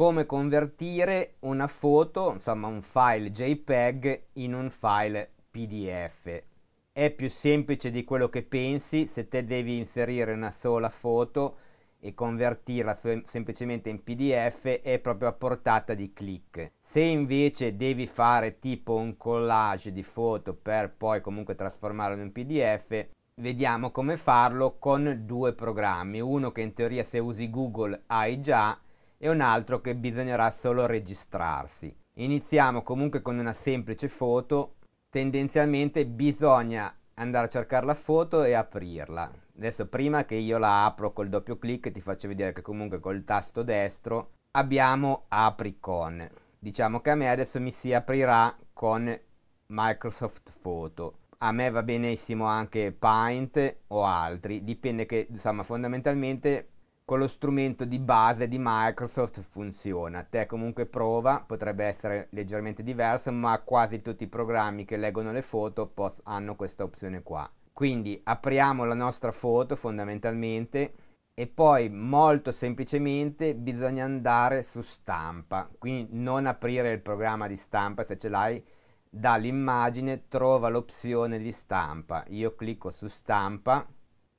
come convertire una foto, insomma un file JPEG in un file PDF. È più semplice di quello che pensi, se te devi inserire una sola foto e convertirla sem semplicemente in PDF è proprio a portata di click. Se invece devi fare tipo un collage di foto per poi comunque trasformarlo in un PDF, vediamo come farlo con due programmi, uno che in teoria se usi Google hai già e un altro che bisognerà solo registrarsi. Iniziamo comunque con una semplice foto, tendenzialmente bisogna andare a cercare la foto e aprirla. Adesso prima che io la apro col doppio clic ti faccio vedere che comunque col tasto destro abbiamo apri con. Diciamo che a me adesso mi si aprirà con Microsoft Photo. A me va benissimo anche Paint o altri, dipende che insomma fondamentalmente con lo strumento di base di Microsoft funziona. Te comunque prova, potrebbe essere leggermente diverso, ma quasi tutti i programmi che leggono le foto hanno questa opzione qua. Quindi apriamo la nostra foto fondamentalmente e poi molto semplicemente bisogna andare su stampa, quindi non aprire il programma di stampa se ce l'hai, dall'immagine trova l'opzione di stampa. Io clicco su stampa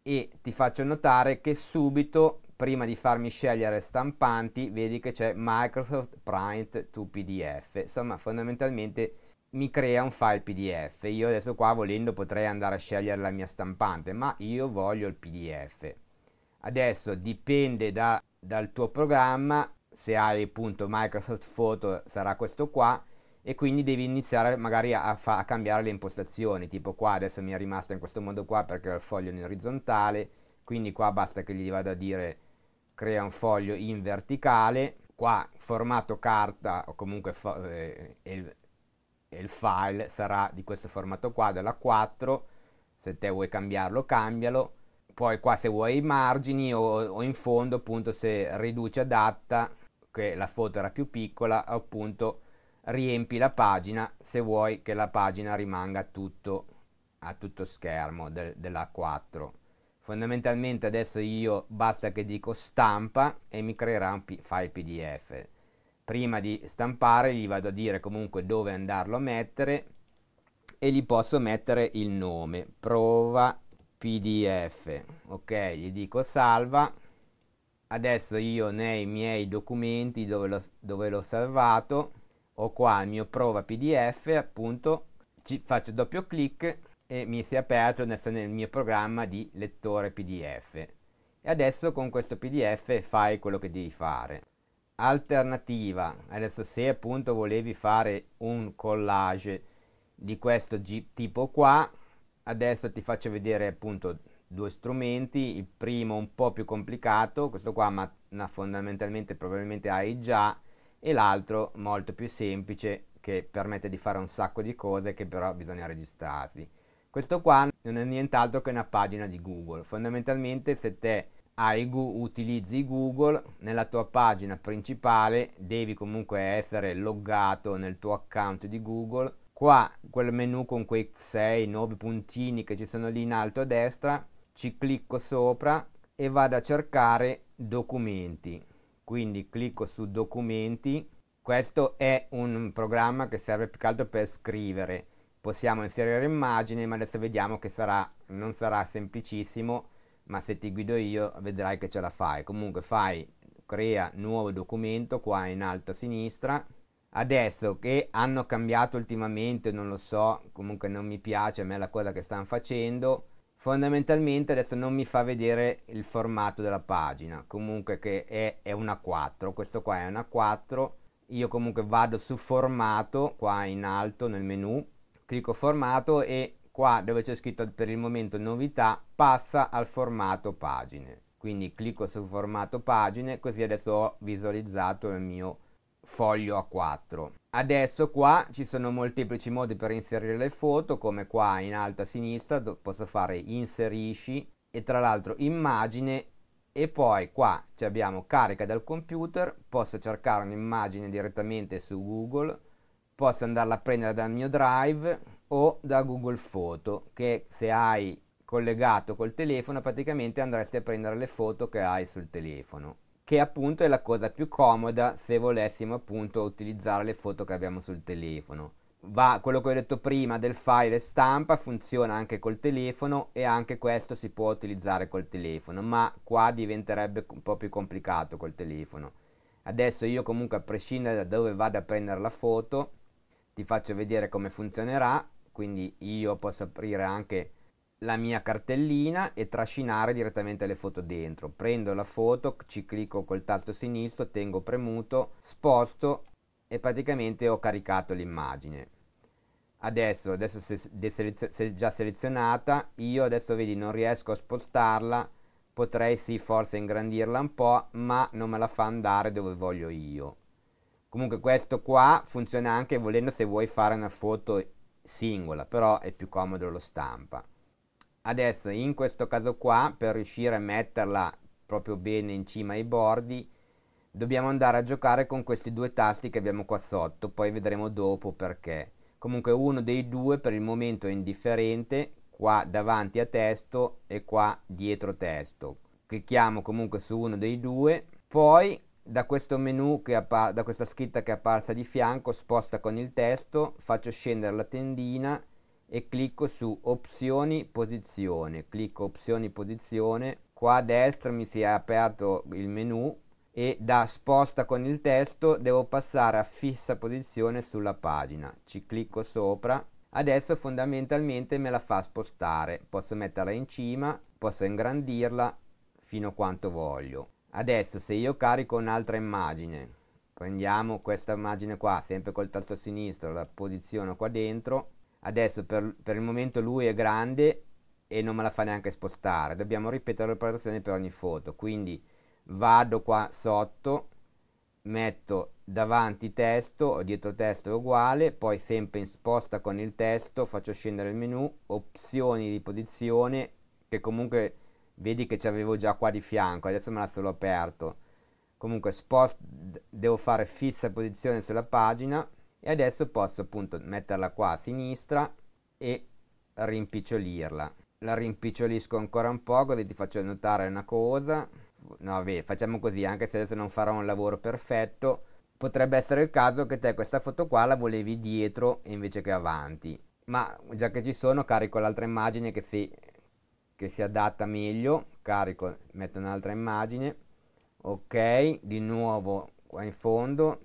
e ti faccio notare che subito prima di farmi scegliere stampanti vedi che c'è Microsoft Print to PDF insomma fondamentalmente mi crea un file PDF io adesso qua volendo potrei andare a scegliere la mia stampante ma io voglio il PDF adesso dipende da, dal tuo programma se hai appunto Microsoft Photo sarà questo qua e quindi devi iniziare magari a, a, cambiare le impostazioni tipo qua adesso mi è rimasta in questo modo qua perché ho il foglio in orizzontale quindi qua basta che gli vado a dire crea un foglio in verticale, qua formato carta o comunque eh, il, il, file sarà di questo formato qua, della 4, se te vuoi cambiarlo cambialo, poi qua se vuoi i margini o, o in fondo appunto se riduci adatta che la foto era più piccola appunto riempi la pagina se vuoi che la pagina rimanga tutto a tutto schermo della 4 fondamentalmente adesso io basta che dico stampa e mi creerà un file pdf prima di stampare gli vado a dire comunque dove andarlo a mettere e gli posso mettere il nome prova pdf ok gli dico salva adesso io nei miei documenti dove l'ho, salvato ho qua il mio prova pdf appunto ci faccio doppio clic e mi si è aperto nel, nel mio programma di lettore PDF. E adesso con questo PDF fai quello che devi fare. Alternativa, adesso se appunto volevi fare un collage di questo tipo qua, adesso ti faccio vedere appunto due strumenti, il primo un po' più complicato, questo qua ma fondamentalmente probabilmente hai già, e l'altro molto più semplice che permette di fare un sacco di cose che però bisogna registrarsi. Questo qua non è nient'altro che una pagina di Google. Fondamentalmente se te hai, utilizzi Google, nella tua pagina principale devi comunque essere loggato nel tuo account di Google. Qua quel menu con quei 6-9 puntini che ci sono lì in alto a destra, ci clicco sopra e vado a cercare documenti. Quindi clicco su documenti. Questo è un programma che serve più che altro per scrivere possiamo inserire immagine ma adesso vediamo che sarà, non sarà semplicissimo ma se ti guido io vedrai che ce la fai comunque fai crea nuovo documento qua in alto a sinistra adesso che hanno cambiato ultimamente non lo so comunque non mi piace a me la cosa che stanno facendo fondamentalmente adesso non mi fa vedere il formato della pagina comunque che è, è una 4 questo qua è una 4 io comunque vado su formato qua in alto nel menu clicco formato e qua dove c'è scritto per il momento novità passa al formato pagine quindi clicco sul formato pagine così adesso ho visualizzato il mio foglio A4 adesso qua ci sono molteplici modi per inserire le foto come qua in alto a sinistra posso fare inserisci e tra l'altro immagine e poi qua abbiamo carica dal computer posso cercare un'immagine direttamente su Google posso andarla a prendere dal mio drive o da Google Foto che se hai collegato col telefono praticamente andresti a prendere le foto che hai sul telefono che appunto è la cosa più comoda se volessimo appunto utilizzare le foto che abbiamo sul telefono va quello che ho detto prima del file stampa funziona anche col telefono e anche questo si può utilizzare col telefono ma qua diventerebbe un po' più complicato col telefono adesso io comunque a prescindere da dove vado a prendere la foto ti faccio vedere come funzionerà quindi io posso aprire anche la mia cartellina e trascinare direttamente le foto dentro prendo la foto ci clicco col tasto sinistro tengo premuto sposto e praticamente ho caricato l'immagine adesso, adesso se, se già selezionata io adesso vedi non riesco a spostarla potrei sì forse ingrandirla un po' ma non me la fa andare dove voglio io comunque questo qua funziona anche volendo se vuoi fare una foto singola però è più comodo lo stampa adesso in questo caso qua per riuscire a metterla proprio bene in cima ai bordi dobbiamo andare a giocare con questi due tasti che abbiamo qua sotto poi vedremo dopo perché comunque uno dei due per il momento è indifferente qua davanti a testo e qua dietro testo clicchiamo comunque su uno dei due poi da questo menu, che da questa scritta che è apparsa di fianco, sposta con il testo, faccio scendere la tendina e clicco su opzioni posizione, clicco opzioni posizione, qua a destra mi si è aperto il menu e da sposta con il testo devo passare a fissa posizione sulla pagina, ci clicco sopra Adesso fondamentalmente me la fa spostare, posso metterla in cima, posso ingrandirla fino a quanto voglio. Adesso se io carico un'altra immagine, prendiamo questa immagine qua, sempre col tasto sinistro, la posiziono qua dentro, adesso per, per il momento lui è grande e non me la fa neanche spostare, dobbiamo ripetere l'operazione per ogni foto, quindi vado qua sotto, metto davanti testo o dietro testo è uguale, poi sempre in sposta con il testo faccio scendere il menu, opzioni di posizione che comunque vedi che ci avevo già qua di fianco adesso me l'ha solo aperto comunque spost devo fare fissa posizione sulla pagina e adesso posso appunto metterla qua a sinistra e rimpicciolirla la rimpicciolisco ancora un po' così ti faccio notare una cosa no vabbè facciamo così anche se adesso non farò un lavoro perfetto potrebbe essere il caso che te questa foto qua la volevi dietro invece che avanti ma già che ci sono carico l'altra immagine che si che si adatta meglio carico metto un'altra immagine ok di nuovo qua in fondo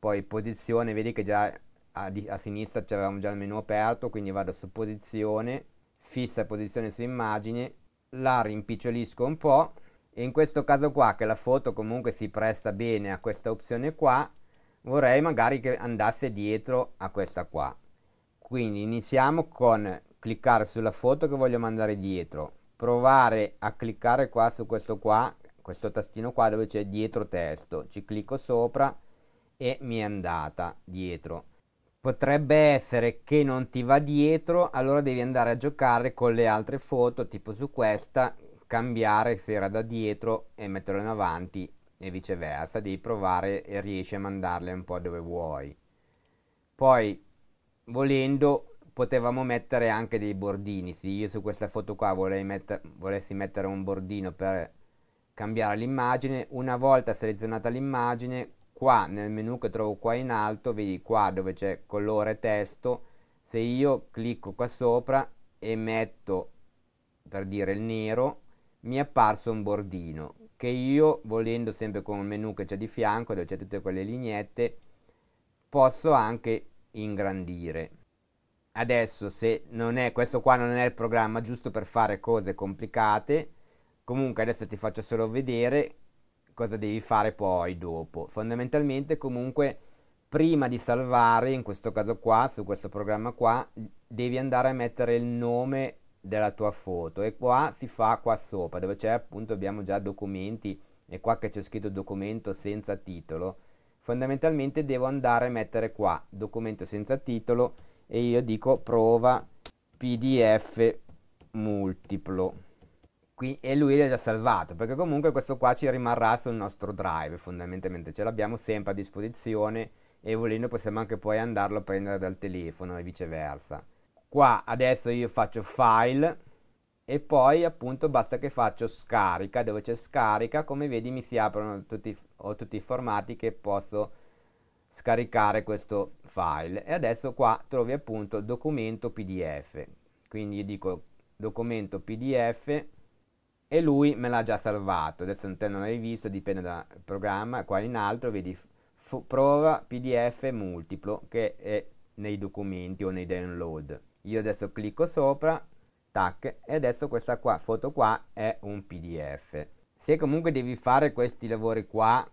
poi posizione vedi che già a, a sinistra c'avevamo già il menu aperto quindi vado su posizione fissa posizione su immagine la rimpicciolisco un po' e in questo caso qua che la foto comunque si presta bene a questa opzione qua vorrei magari che andasse dietro a questa qua quindi iniziamo con cliccare sulla foto che voglio mandare dietro provare a cliccare qua su questo qua questo tastino qua dove c'è dietro testo ci clicco sopra e mi è andata dietro potrebbe essere che non ti va dietro allora devi andare a giocare con le altre foto tipo su questa cambiare se era da dietro e metterlo in avanti e viceversa devi provare e riesci a mandarle un po' dove vuoi poi volendo potevamo mettere anche dei bordini. Se io su questa foto qua met volessi mettere un bordino per cambiare l'immagine, una volta selezionata l'immagine, qua nel menu che trovo qua in alto, vedi qua dove c'è colore testo, se io clicco qua sopra e metto per dire il nero, mi è apparso un bordino che io volendo sempre con il menu che c'è di fianco dove c'è tutte quelle lineette posso anche ingrandire adesso se non è questo qua non è il programma giusto per fare cose complicate comunque adesso ti faccio solo vedere cosa devi fare poi dopo fondamentalmente comunque prima di salvare in questo caso qua su questo programma qua devi andare a mettere il nome della tua foto e qua si fa qua sopra dove c'è appunto abbiamo già documenti e qua che c'è scritto documento senza titolo fondamentalmente devo andare a mettere qua documento senza titolo e io dico prova pdf multiplo Qui, e lui l'ha già salvato perché comunque questo qua ci rimarrà sul nostro drive fondamentalmente ce l'abbiamo sempre a disposizione e volendo possiamo anche poi andarlo a prendere dal telefono e viceversa qua adesso io faccio file e poi appunto basta che faccio scarica dove c'è scarica come vedi mi si aprono tutti, ho tutti i formati che posso scaricare questo file e adesso qua trovi appunto documento pdf quindi io dico documento pdf e lui me l'ha già salvato adesso te non l'hai visto dipende dal programma qua in alto vedi prova pdf multiplo che è nei documenti o nei download io adesso clicco sopra tac e adesso questa qua, foto qua è un pdf se comunque devi fare questi lavori qua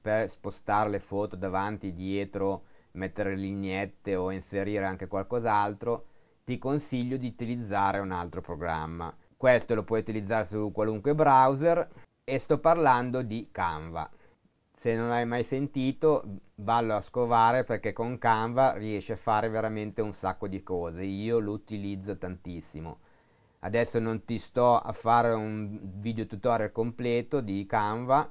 per spostare le foto davanti, dietro, mettere lineette o inserire anche qualcos'altro, ti consiglio di utilizzare un altro programma. Questo lo puoi utilizzare su qualunque browser e sto parlando di Canva. Se non l'hai mai sentito, vallo a scovare perché con Canva riesci a fare veramente un sacco di cose. Io lo utilizzo tantissimo. Adesso non ti sto a fare un video tutorial completo di Canva,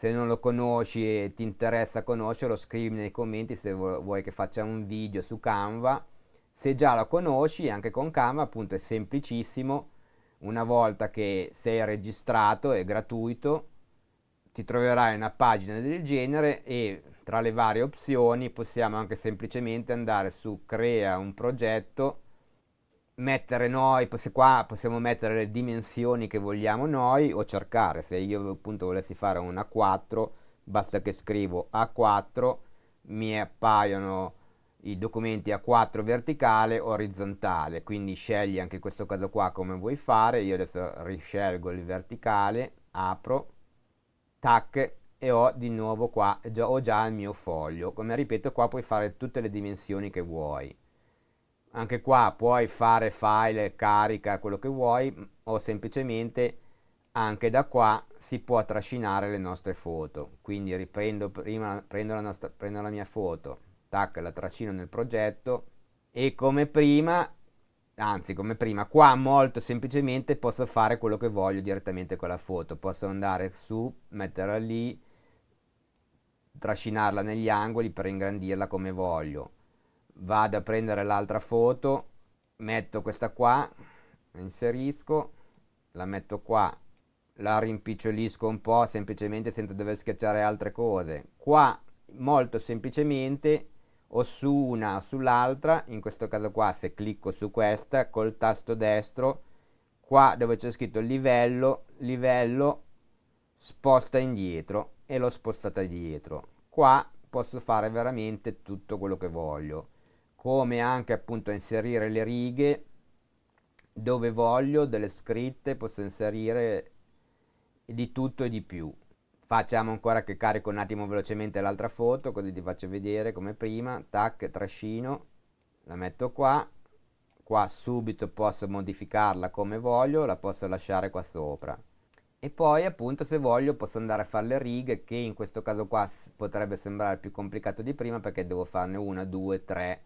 se non lo conosci e ti interessa conoscerlo scrivimi nei commenti se vuoi che faccia un video su Canva se già lo conosci anche con Canva appunto è semplicissimo una volta che sei registrato è gratuito ti troverai una pagina del genere e tra le varie opzioni possiamo anche semplicemente andare su crea un progetto mettere noi, se qua possiamo mettere le dimensioni che vogliamo noi o cercare, se io appunto volessi fare un A4, basta che scrivo A4, mi appaiono i documenti A4 verticale orizzontale, quindi scegli anche in questo caso qua come vuoi fare, io adesso riscelgo il verticale, apro, tac e ho di nuovo qua, ho già il mio foglio, come ripeto qua puoi fare tutte le dimensioni che vuoi anche qua puoi fare file, carica, quello che vuoi o semplicemente anche da qua si può trascinare le nostre foto quindi riprendo prima prendo la, nostra, prendo la mia foto tac la trascino nel progetto e come prima anzi come prima qua molto semplicemente posso fare quello che voglio direttamente con la foto posso andare su metterla lì trascinarla negli angoli per ingrandirla come voglio vado a prendere l'altra foto metto questa qua inserisco la metto qua la rimpicciolisco un po' semplicemente senza dover schiacciare altre cose qua molto semplicemente o su una o sull'altra in questo caso qua se clicco su questa col tasto destro qua dove c'è scritto livello livello sposta indietro e l'ho spostata dietro qua posso fare veramente tutto quello che voglio come anche appunto inserire le righe dove voglio delle scritte posso inserire di tutto e di più facciamo ancora che carico un attimo velocemente l'altra foto così ti faccio vedere come prima tac trascino la metto qua qua subito posso modificarla come voglio la posso lasciare qua sopra e poi appunto se voglio posso andare a fare le righe che in questo caso qua potrebbe sembrare più complicato di prima perché devo farne una due tre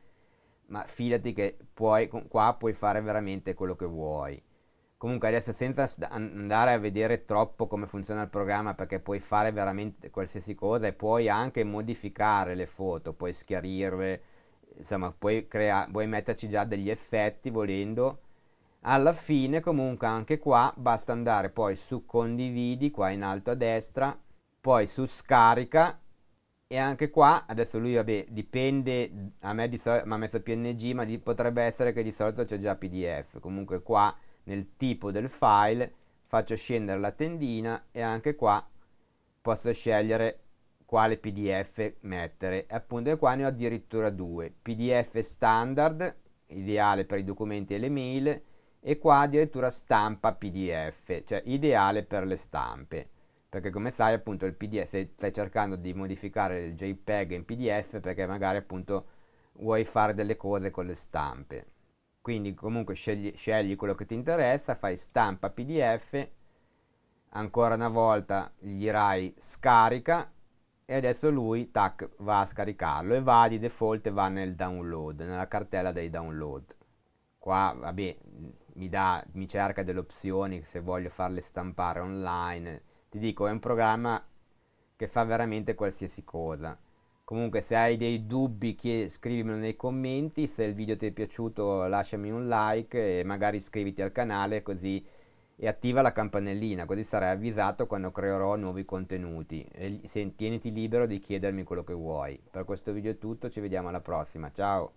ma fidati che puoi, qua puoi fare veramente quello che vuoi. Comunque adesso senza andare a vedere troppo come funziona il programma perché puoi fare veramente qualsiasi cosa e puoi anche modificare le foto, puoi schiarirle, insomma puoi, crea- puoi metterci già degli effetti volendo. Alla fine comunque anche qua basta andare poi su condividi qua in alto a destra, poi su scarica e anche qua adesso lui vabbè dipende a me di solito mi ha messo png ma di, potrebbe essere che di solito c'è già pdf comunque qua nel tipo del file faccio scendere la tendina e anche qua posso scegliere quale pdf mettere appunto qua ne ho addirittura due pdf standard ideale per i documenti e le mail e qua addirittura stampa pdf cioè ideale per le stampe perché come sai appunto il PDF, se stai cercando di modificare il JPEG in PDF perché magari appunto vuoi fare delle cose con le stampe. Quindi comunque scegli, scegli quello che ti interessa, fai stampa PDF, ancora una volta gli dirai scarica e adesso lui tac, va a scaricarlo e va di default e va nel download, nella cartella dei download. Qua vabbè mi, da, mi cerca delle opzioni se voglio farle stampare online ti dico, è un programma che fa veramente qualsiasi cosa. Comunque se hai dei dubbi chied- scrivimelo nei commenti, se il video ti è piaciuto lasciami un like e magari iscriviti al canale così e attiva la campanellina così sarai avvisato quando creerò nuovi contenuti e se, tieniti libero di chiedermi quello che vuoi. Per questo video è tutto, ci vediamo alla prossima, ciao!